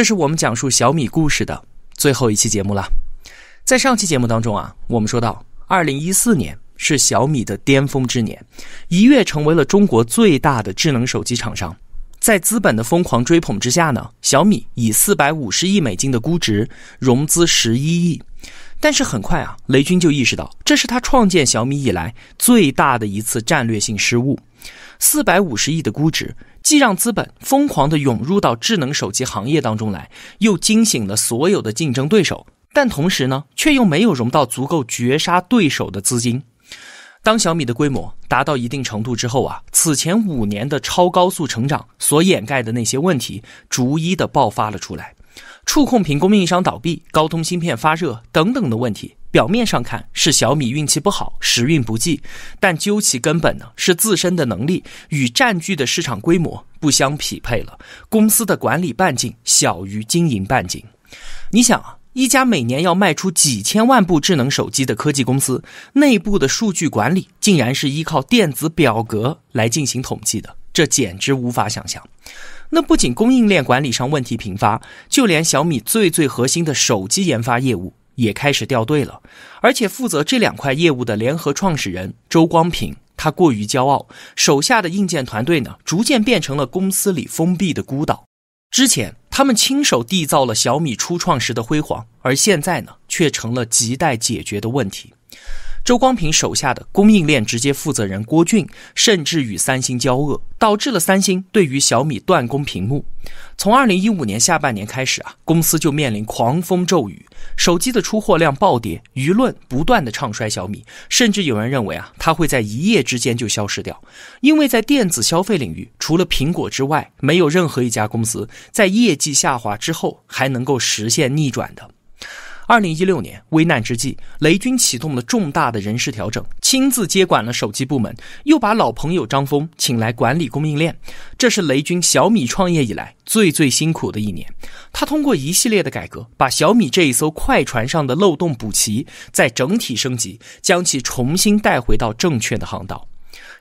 这是我们讲述小米故事的最后一期节目了。在上期节目当中啊，我们说到，二零一四年是小米的巅峰之年，一跃成为了中国最大的智能手机厂商。在资本的疯狂追捧之下呢，小米以四百五十亿美金的估值融资十一亿。但是很快啊，雷军就意识到，这是他创建小米以来最大的一次战略性失误。四百五十亿的估值。既让资本疯狂的涌入到智能手机行业当中来，又惊醒了所有的竞争对手，但同时呢，却又没有融到足够绝杀对手的资金。当小米的规模达到一定程度之后啊，此前五年的超高速成长所掩盖的那些问题，逐一的爆发了出来。触控屏供应商倒闭、高通芯片发热等等的问题，表面上看是小米运气不好、时运不济，但究其根本呢，是自身的能力与占据的市场规模不相匹配了，公司的管理半径小于经营半径。你想啊，一家每年要卖出几千万部智能手机的科技公司，内部的数据管理竟然是依靠电子表格来进行统计的，这简直无法想象。那不仅供应链管理上问题频发，就连小米最最核心的手机研发业务也开始掉队了。而且负责这两块业务的联合创始人周光平，他过于骄傲，手下的硬件团队呢，逐渐变成了公司里封闭的孤岛。之前他们亲手缔造了小米初创时的辉煌，而现在呢，却成了亟待解决的问题。周光平手下的供应链直接负责人郭俊，甚至与三星交恶，导致了三星对于小米断供屏幕。从二零一五年下半年开始啊，公司就面临狂风骤雨，手机的出货量暴跌，舆论不断的唱衰小米，甚至有人认为啊，它会在一夜之间就消失掉。因为在电子消费领域，除了苹果之外，没有任何一家公司在业绩下滑之后还能够实现逆转的。二零一六年危难之际，雷军启动了重大的人事调整，亲自接管了手机部门，又把老朋友张峰请来管理供应链。这是雷军小米创业以来最最辛苦的一年。他通过一系列的改革，把小米这一艘快船上的漏洞补齐，再整体升级，将其重新带回到正确的航道。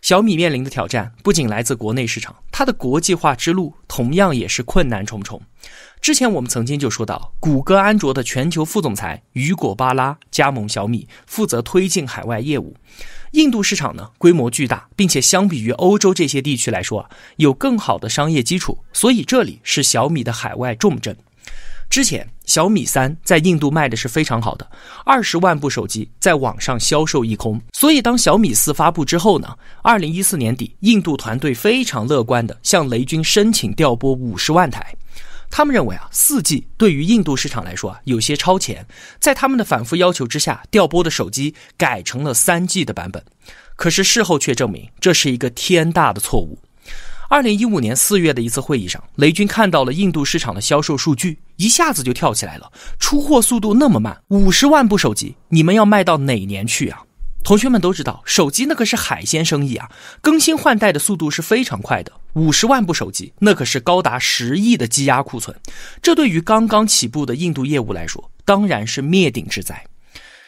小米面临的挑战不仅来自国内市场，它的国际化之路同样也是困难重重。之前我们曾经就说到，谷歌安卓的全球副总裁雨果·巴拉加盟小米，负责推进海外业务。印度市场呢，规模巨大，并且相比于欧洲这些地区来说啊，有更好的商业基础，所以这里是小米的海外重镇。之前小米三在印度卖的是非常好的，二十万部手机在网上销售一空。所以当小米四发布之后呢，二零一四年底，印度团队非常乐观的向雷军申请调拨五十万台。他们认为啊，四 G 对于印度市场来说啊，有些超前。在他们的反复要求之下，调拨的手机改成了三 G 的版本。可是事后却证明这是一个天大的错误。二零一五年四月的一次会议上，雷军看到了印度市场的销售数据，一下子就跳起来了。出货速度那么慢，五十万部手机，你们要卖到哪年去啊？同学们都知道，手机那可是海鲜生意啊，更新换代的速度是非常快的。五十万部手机，那可是高达十亿的积压库存，这对于刚刚起步的印度业务来说，当然是灭顶之灾。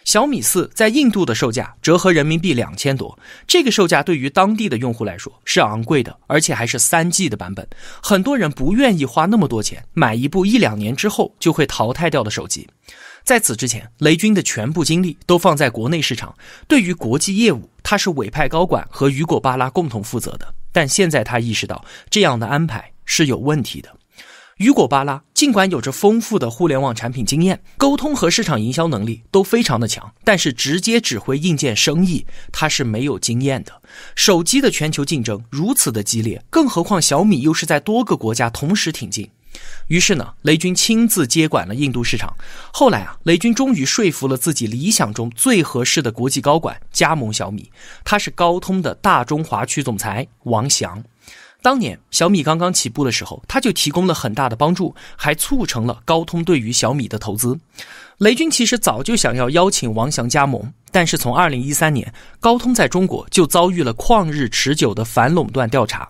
小米四在印度的售价折合人民币两千多，这个售价对于当地的用户来说是昂贵的，而且还是 3G 的版本。很多人不愿意花那么多钱买一部一两年之后就会淘汰掉的手机。在此之前，雷军的全部精力都放在国内市场，对于国际业务，他是委派高管和雨果巴拉共同负责的。但现在他意识到，这样的安排是有问题的。雨果·巴拉尽管有着丰富的互联网产品经验，沟通和市场营销能力都非常的强，但是直接指挥硬件生意，他是没有经验的。手机的全球竞争如此的激烈，更何况小米又是在多个国家同时挺进。于是呢，雷军亲自接管了印度市场。后来啊，雷军终于说服了自己理想中最合适的国际高管加盟小米，他是高通的大中华区总裁王翔。当年小米刚刚起步的时候，他就提供了很大的帮助，还促成了高通对于小米的投资。雷军其实早就想要邀请王翔加盟，但是从二零一三年，高通在中国就遭遇了旷日持久的反垄断调查。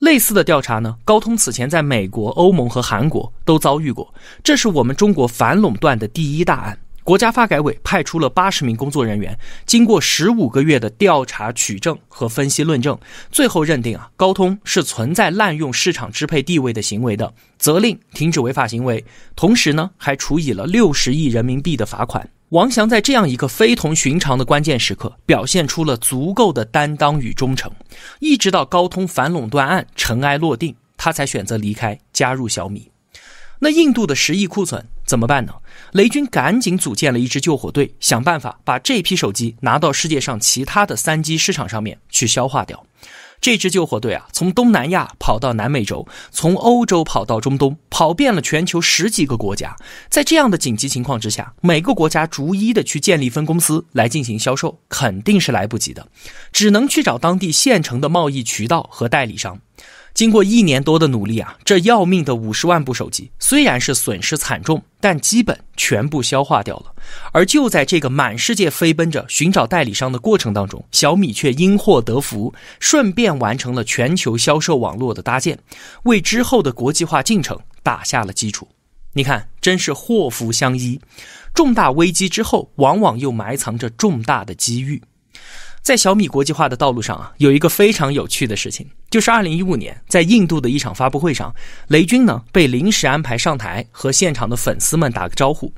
类似的调查呢，高通此前在美国、欧盟和韩国都遭遇过。这是我们中国反垄断的第一大案。国家发改委派出了八十名工作人员，经过十五个月的调查取证和分析论证，最后认定啊，高通是存在滥用市场支配地位的行为的，责令停止违法行为，同时呢，还处以了六十亿人民币的罚款。王翔在这样一个非同寻常的关键时刻，表现出了足够的担当与忠诚，一直到高通反垄断案尘埃落定，他才选择离开，加入小米。那印度的十亿库存怎么办呢？雷军赶紧组建了一支救火队，想办法把这批手机拿到世界上其他的三 G 市场上面去消化掉。这支救火队啊，从东南亚跑到南美洲，从欧洲跑到中东，跑遍了全球十几个国家。在这样的紧急情况之下，每个国家逐一的去建立分公司来进行销售，肯定是来不及的，只能去找当地现成的贸易渠道和代理商。经过一年多的努力啊，这要命的五十万部手机虽然是损失惨重，但基本全部消化掉了。而就在这个满世界飞奔着寻找代理商的过程当中，小米却因祸得福，顺便完成了全球销售网络的搭建，为之后的国际化进程打下了基础。你看，真是祸福相依，重大危机之后，往往又埋藏着重大的机遇。在小米国际化的道路上啊，有一个非常有趣的事情，就是2015年在印度的一场发布会上，雷军呢被临时安排上台和现场的粉丝们打个招呼，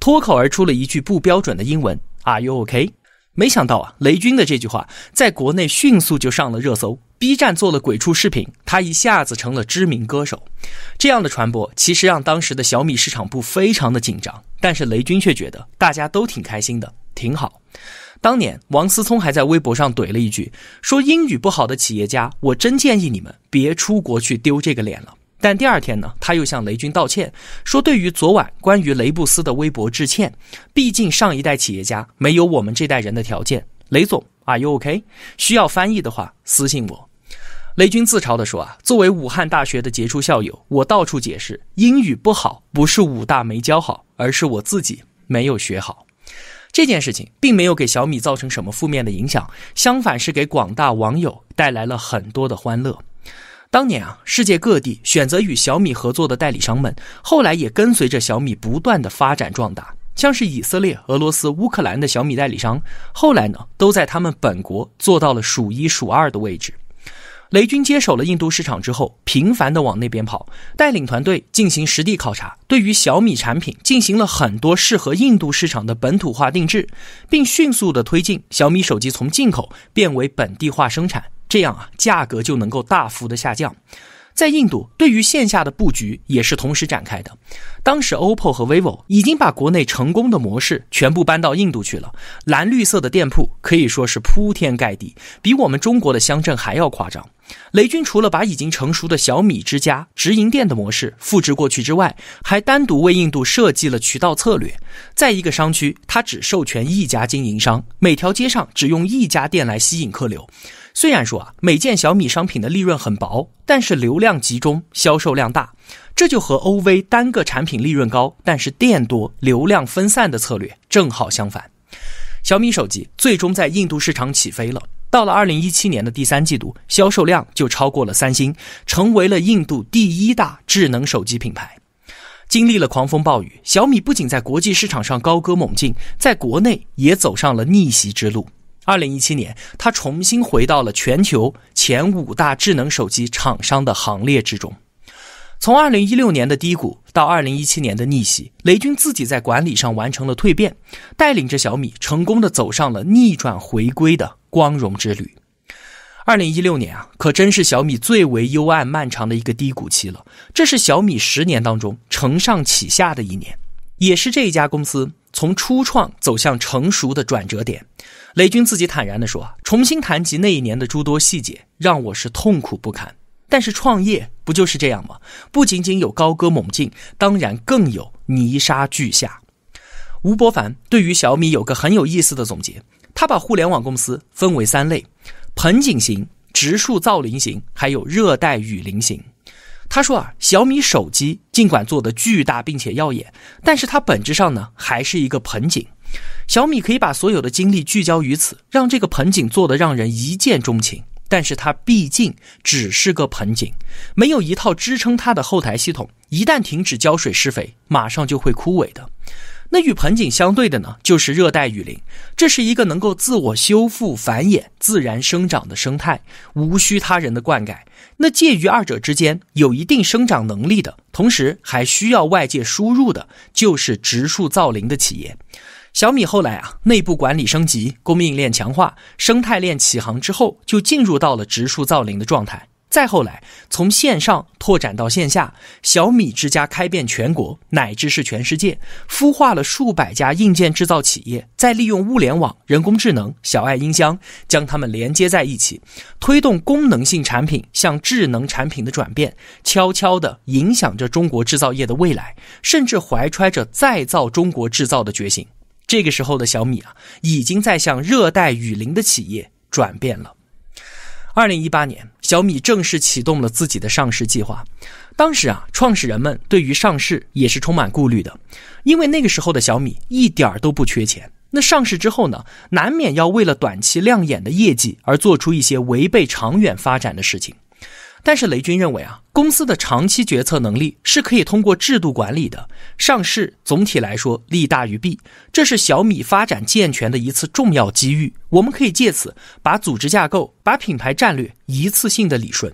脱口而出了一句不标准的英文 “Are you OK？” 没想到啊，雷军的这句话在国内迅速就上了热搜，B 站做了鬼畜视频，他一下子成了知名歌手。这样的传播其实让当时的小米市场部非常的紧张，但是雷军却觉得大家都挺开心的，挺好。当年，王思聪还在微博上怼了一句：“说英语不好的企业家，我真建议你们别出国去丢这个脸了。”但第二天呢，他又向雷军道歉，说：“对于昨晚关于雷布斯的微博致歉，毕竟上一代企业家没有我们这代人的条件。”雷总，Are you OK？需要翻译的话私信我。雷军自嘲地说：“啊，作为武汉大学的杰出校友，我到处解释英语不好不是武大没教好，而是我自己没有学好。”这件事情并没有给小米造成什么负面的影响，相反是给广大网友带来了很多的欢乐。当年啊，世界各地选择与小米合作的代理商们，后来也跟随着小米不断的发展壮大，像是以色列、俄罗斯、乌克兰的小米代理商，后来呢，都在他们本国做到了数一数二的位置。雷军接手了印度市场之后，频繁的往那边跑，带领团队进行实地考察，对于小米产品进行了很多适合印度市场的本土化定制，并迅速的推进小米手机从进口变为本地化生产，这样啊，价格就能够大幅的下降。在印度，对于线下的布局也是同时展开的。当时 OPPO 和 VIVO 已经把国内成功的模式全部搬到印度去了，蓝绿色的店铺可以说是铺天盖地，比我们中国的乡镇还要夸张。雷军除了把已经成熟的小米之家直营店的模式复制过去之外，还单独为印度设计了渠道策略。在一个商区，他只授权一家经营商，每条街上只用一家店来吸引客流。虽然说啊，每件小米商品的利润很薄，但是流量集中，销售量大，这就和 OV 单个产品利润高，但是店多，流量分散的策略正好相反。小米手机最终在印度市场起飞了。到了二零一七年的第三季度，销售量就超过了三星，成为了印度第一大智能手机品牌。经历了狂风暴雨，小米不仅在国际市场上高歌猛进，在国内也走上了逆袭之路。二零一七年，它重新回到了全球前五大智能手机厂商的行列之中。从二零一六年的低谷到二零一七年的逆袭，雷军自己在管理上完成了蜕变，带领着小米成功的走上了逆转回归的光荣之旅。二零一六年啊，可真是小米最为幽暗漫长的一个低谷期了。这是小米十年当中承上启下的一年，也是这一家公司从初创走向成熟的转折点。雷军自己坦然的说：“重新谈及那一年的诸多细节，让我是痛苦不堪。”但是创业不就是这样吗？不仅仅有高歌猛进，当然更有泥沙俱下。吴伯凡对于小米有个很有意思的总结，他把互联网公司分为三类：盆景型、植树造林型，还有热带雨林型。他说啊，小米手机尽管做的巨大并且耀眼，但是它本质上呢还是一个盆景。小米可以把所有的精力聚焦于此，让这个盆景做的让人一见钟情。但是它毕竟只是个盆景，没有一套支撑它的后台系统，一旦停止浇水施肥，马上就会枯萎的。那与盆景相对的呢，就是热带雨林，这是一个能够自我修复、繁衍、自然生长的生态，无需他人的灌溉。那介于二者之间，有一定生长能力的同时还需要外界输入的，就是植树造林的企业。小米后来啊，内部管理升级，供应链强化，生态链起航之后，就进入到了植树造林的状态。再后来，从线上拓展到线下，小米之家开遍全国，乃至是全世界，孵化了数百家硬件制造企业。再利用物联网、人工智能、小爱音箱，将它们连接在一起，推动功能性产品向智能产品的转变，悄悄地影响着中国制造业的未来，甚至怀揣着再造中国制造的决心。这个时候的小米啊，已经在向热带雨林的企业转变了。二零一八年，小米正式启动了自己的上市计划。当时啊，创始人们对于上市也是充满顾虑的，因为那个时候的小米一点儿都不缺钱。那上市之后呢，难免要为了短期亮眼的业绩而做出一些违背长远发展的事情。但是雷军认为啊，公司的长期决策能力是可以通过制度管理的。上市总体来说利大于弊，这是小米发展健全的一次重要机遇。我们可以借此把组织架构、把品牌战略一次性的理顺。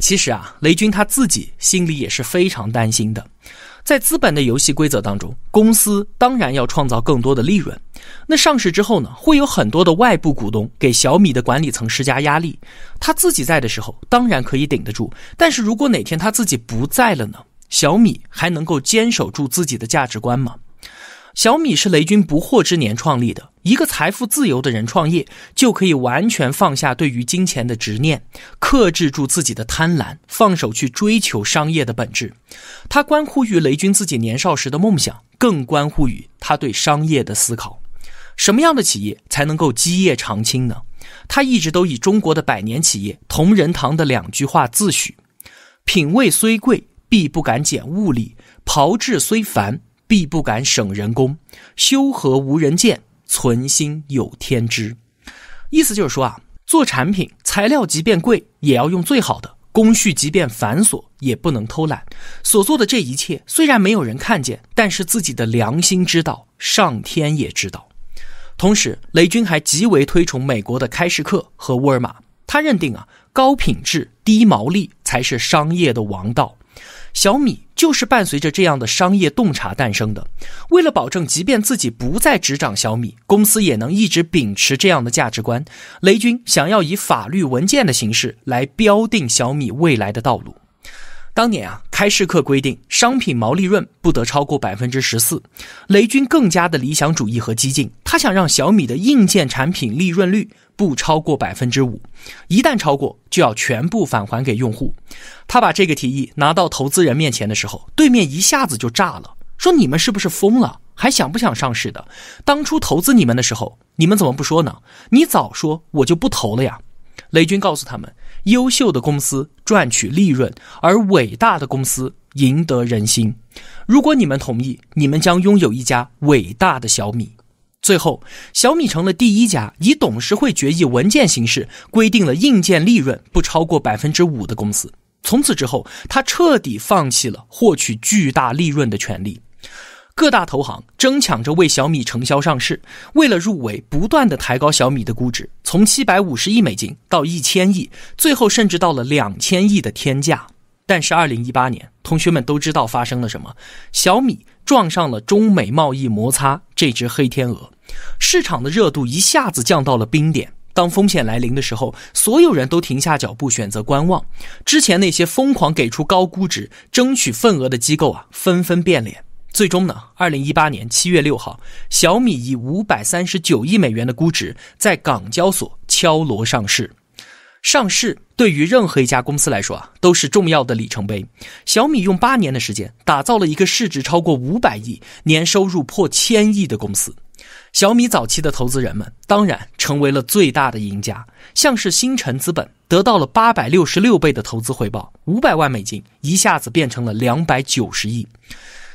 其实啊，雷军他自己心里也是非常担心的。在资本的游戏规则当中，公司当然要创造更多的利润。那上市之后呢，会有很多的外部股东给小米的管理层施加压力。他自己在的时候，当然可以顶得住。但是如果哪天他自己不在了呢，小米还能够坚守住自己的价值观吗？小米是雷军不惑之年创立的。一个财富自由的人创业，就可以完全放下对于金钱的执念，克制住自己的贪婪，放手去追求商业的本质。它关乎于雷军自己年少时的梦想，更关乎于他对商业的思考。什么样的企业才能够基业长青呢？他一直都以中国的百年企业同仁堂的两句话自诩：“品味虽贵，必不敢减物力；炮制虽繁，必不敢省人工。修和无人见。”存心有天知，意思就是说啊，做产品材料即便贵，也要用最好的；工序即便繁琐，也不能偷懒。所做的这一切虽然没有人看见，但是自己的良心知道，上天也知道。同时，雷军还极为推崇美国的开市客和沃尔玛，他认定啊，高品质低毛利才是商业的王道。小米就是伴随着这样的商业洞察诞生的。为了保证，即便自己不再执掌小米公司，也能一直秉持这样的价值观，雷军想要以法律文件的形式来标定小米未来的道路。当年啊，开市客规定商品毛利润不得超过百分之十四。雷军更加的理想主义和激进，他想让小米的硬件产品利润率不超过百分之五，一旦超过就要全部返还给用户。他把这个提议拿到投资人面前的时候，对面一下子就炸了，说：“你们是不是疯了？还想不想上市的？当初投资你们的时候，你们怎么不说呢？你早说，我就不投了呀。”雷军告诉他们。优秀的公司赚取利润，而伟大的公司赢得人心。如果你们同意，你们将拥有一家伟大的小米。最后，小米成了第一家以董事会决议文件形式规定了硬件利润不超过百分之五的公司。从此之后，他彻底放弃了获取巨大利润的权利。各大投行争抢着为小米承销上市，为了入围，不断的抬高小米的估值，从七百五十亿美金到一千亿，最后甚至到了两千亿的天价。但是二零一八年，同学们都知道发生了什么，小米撞上了中美贸易摩擦这只黑天鹅，市场的热度一下子降到了冰点。当风险来临的时候，所有人都停下脚步，选择观望。之前那些疯狂给出高估值、争取份额的机构啊，纷纷变脸。最终呢，二零一八年七月六号，小米以五百三十九亿美元的估值在港交所敲锣上市。上市对于任何一家公司来说啊，都是重要的里程碑。小米用八年的时间打造了一个市值超过五百亿、年收入破千亿的公司。小米早期的投资人们当然成为了最大的赢家，像是星辰资本得到了八百六十六倍的投资回报，五百万美金一下子变成了两百九十亿。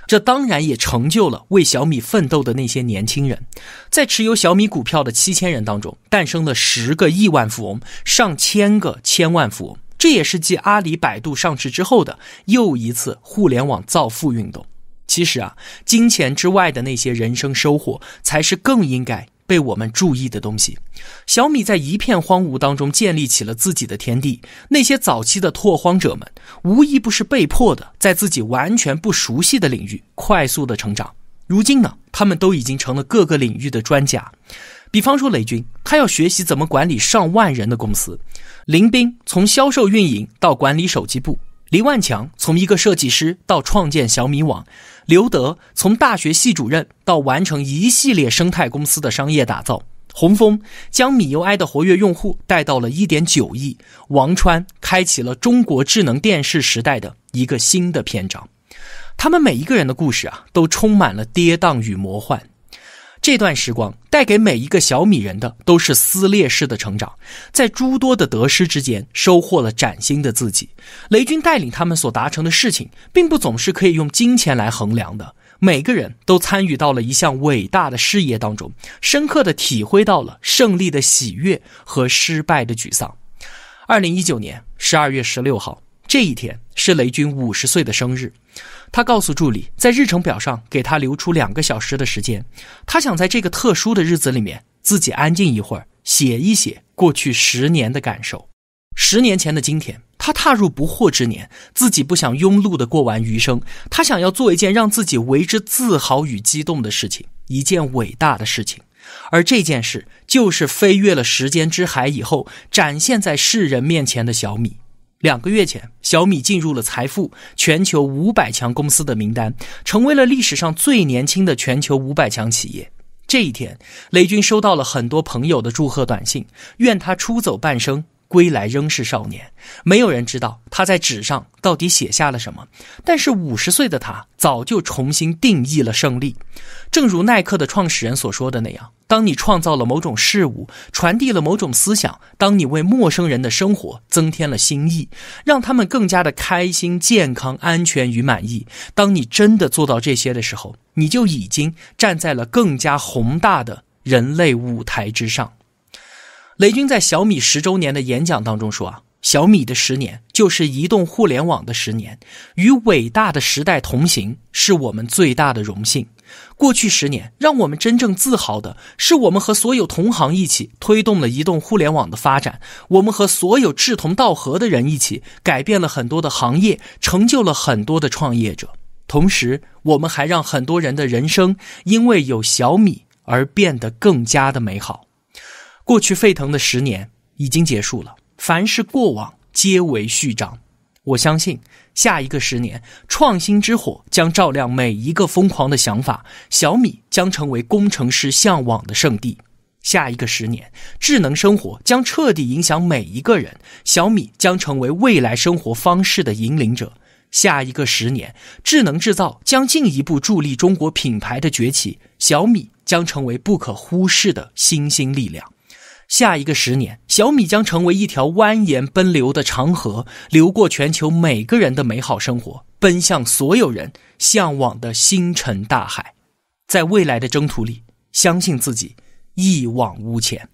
这当然也成就了为小米奋斗的那些年轻人，在持有小米股票的七千人当中，诞生了十个亿万富翁，上千个千万富翁。这也是继阿里、百度上市之后的又一次互联网造富运动。其实啊，金钱之外的那些人生收获，才是更应该。被我们注意的东西，小米在一片荒芜当中建立起了自己的天地。那些早期的拓荒者们，无一不是被迫的，在自己完全不熟悉的领域快速的成长。如今呢，他们都已经成了各个领域的专家。比方说雷军，他要学习怎么管理上万人的公司；林斌从销售运营到管理手机部；李万强从一个设计师到创建小米网。刘德从大学系主任到完成一系列生态公司的商业打造，洪峰将米 UI 的活跃用户带到了一点九亿，王川开启了中国智能电视时代的一个新的篇章，他们每一个人的故事啊，都充满了跌宕与魔幻。这段时光带给每一个小米人的都是撕裂式的成长，在诸多的得失之间，收获了崭新的自己。雷军带领他们所达成的事情，并不总是可以用金钱来衡量的。每个人都参与到了一项伟大的事业当中，深刻的体会到了胜利的喜悦和失败的沮丧。二零一九年十二月十六号，这一天是雷军五十岁的生日。他告诉助理，在日程表上给他留出两个小时的时间。他想在这个特殊的日子里面，自己安静一会儿，写一写过去十年的感受。十年前的今天，他踏入不惑之年，自己不想庸碌的过完余生。他想要做一件让自己为之自豪与激动的事情，一件伟大的事情。而这件事，就是飞越了时间之海以后，展现在世人面前的小米。两个月前，小米进入了财富全球五百强公司的名单，成为了历史上最年轻的全球五百强企业。这一天，雷军收到了很多朋友的祝贺短信，愿他出走半生。归来仍是少年。没有人知道他在纸上到底写下了什么，但是五十岁的他早就重新定义了胜利。正如耐克的创始人所说的那样：“当你创造了某种事物，传递了某种思想，当你为陌生人的生活增添了新意，让他们更加的开心、健康、安全与满意，当你真的做到这些的时候，你就已经站在了更加宏大的人类舞台之上。”雷军在小米十周年的演讲当中说：“啊，小米的十年就是移动互联网的十年，与伟大的时代同行是我们最大的荣幸。过去十年，让我们真正自豪的是，我们和所有同行一起推动了移动互联网的发展；我们和所有志同道合的人一起改变了很多的行业，成就了很多的创业者。同时，我们还让很多人的人生因为有小米而变得更加的美好。”过去沸腾的十年已经结束了，凡是过往皆为序章。我相信下一个十年，创新之火将照亮每一个疯狂的想法，小米将成为工程师向往的圣地。下一个十年，智能生活将彻底影响每一个人，小米将成为未来生活方式的引领者。下一个十年，智能制造将进一步助力中国品牌的崛起，小米将成为不可忽视的新兴力量。下一个十年，小米将成为一条蜿蜒奔流的长河，流过全球每个人的美好生活，奔向所有人向往的星辰大海。在未来的征途里，相信自己，一往无前。